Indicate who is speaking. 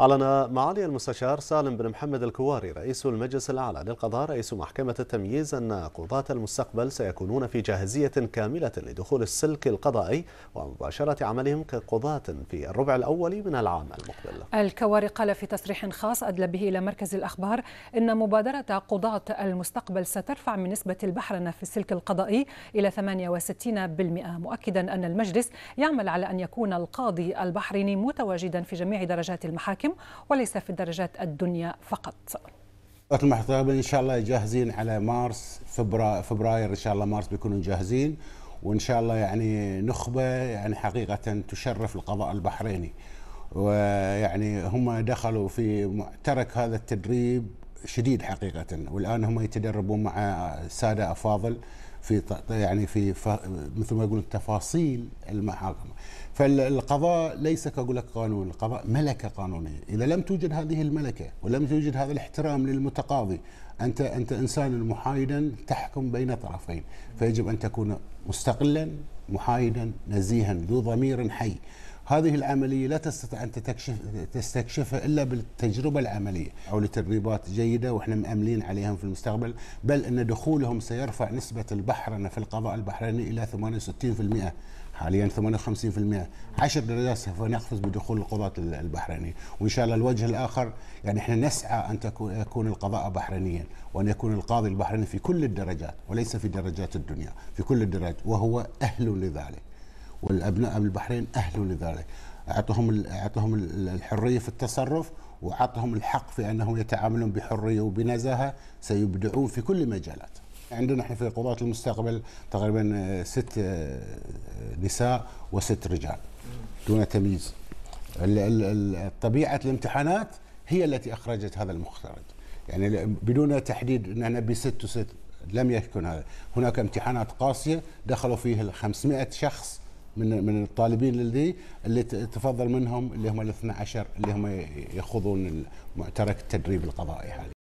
Speaker 1: أعلن معالي المستشار سالم بن محمد الكواري رئيس المجلس الأعلى للقضاء رئيس محكمة
Speaker 2: التمييز أن قضاة المستقبل سيكونون في جاهزية كاملة لدخول السلك القضائي ومباشرة عملهم كقضاة في الربع الأول من العام المقبل
Speaker 1: الكواري قال في تصريح خاص أدلى به إلى مركز الأخبار أن مبادرة قضاة المستقبل سترفع من نسبة البحرنة في السلك القضائي إلى 68% مؤكدا أن المجلس يعمل على أن يكون القاضي البحريني متواجدا في جميع درجات المحاكم الحاكم وليس في الدرجات الدنيا فقط
Speaker 2: المحترمين ان شاء الله جاهزين على مارس فبراير فبراير ان شاء الله مارس بيكونوا جاهزين وان شاء الله يعني نخبه يعني حقيقه تشرف القضاء البحريني ويعني هم دخلوا في معترك هذا التدريب شديد حقيقه والان هم يتدربون مع ساده افاضل في يعني في مثل ما يقولون تفاصيل المحاكم فالقضاء ليس كاقول لك قانون القضاء ملكه قانونيه اذا لم توجد هذه الملكه ولم توجد هذا الاحترام للمتقاضي انت انت انسانا محايدا تحكم بين طرفين فيجب ان تكون مستقلا محايدا نزيها ذو ضمير حي هذه العملية لا تستطيع أن تتكشف تستكشفها إلا بالتجربة العملية أو لتدريبات جيدة وإحنا مأملين عليهم في المستقبل بل أن دخولهم سيرفع نسبة البحرنة في القضاء البحريني إلى 68% حاليا 58% 10 درجات سوف نقفز بدخول القضاة البحرينيين وإن شاء الله الوجه الآخر يعني إحنا نسعى أن يكون القضاء بحرينيا وأن يكون القاضي البحريني في كل الدرجات وليس في درجات الدنيا في كل الدرجات وهو أهل لذلك والابناء البحرين اهلوا لذلك اعطهم اعطهم الحريه في التصرف واعطهم الحق في انهم يتعاملون بحريه وبنزاهه سيبدعون في كل المجالات. عندنا احنا في قضاة المستقبل تقريبا آه، ست آه، نساء وست رجال دون تمييز. طبيعه الامتحانات هي التي اخرجت هذا المخرج. يعني بدون تحديد ان انا بست وست لم يكن هذا، هناك امتحانات قاسيه دخلوا فيه 500 شخص من من الطالبين اللي اللي تفضل منهم اللي هم ال 12 اللي هم
Speaker 1: يخوضون معترك التدريب القضائي هذا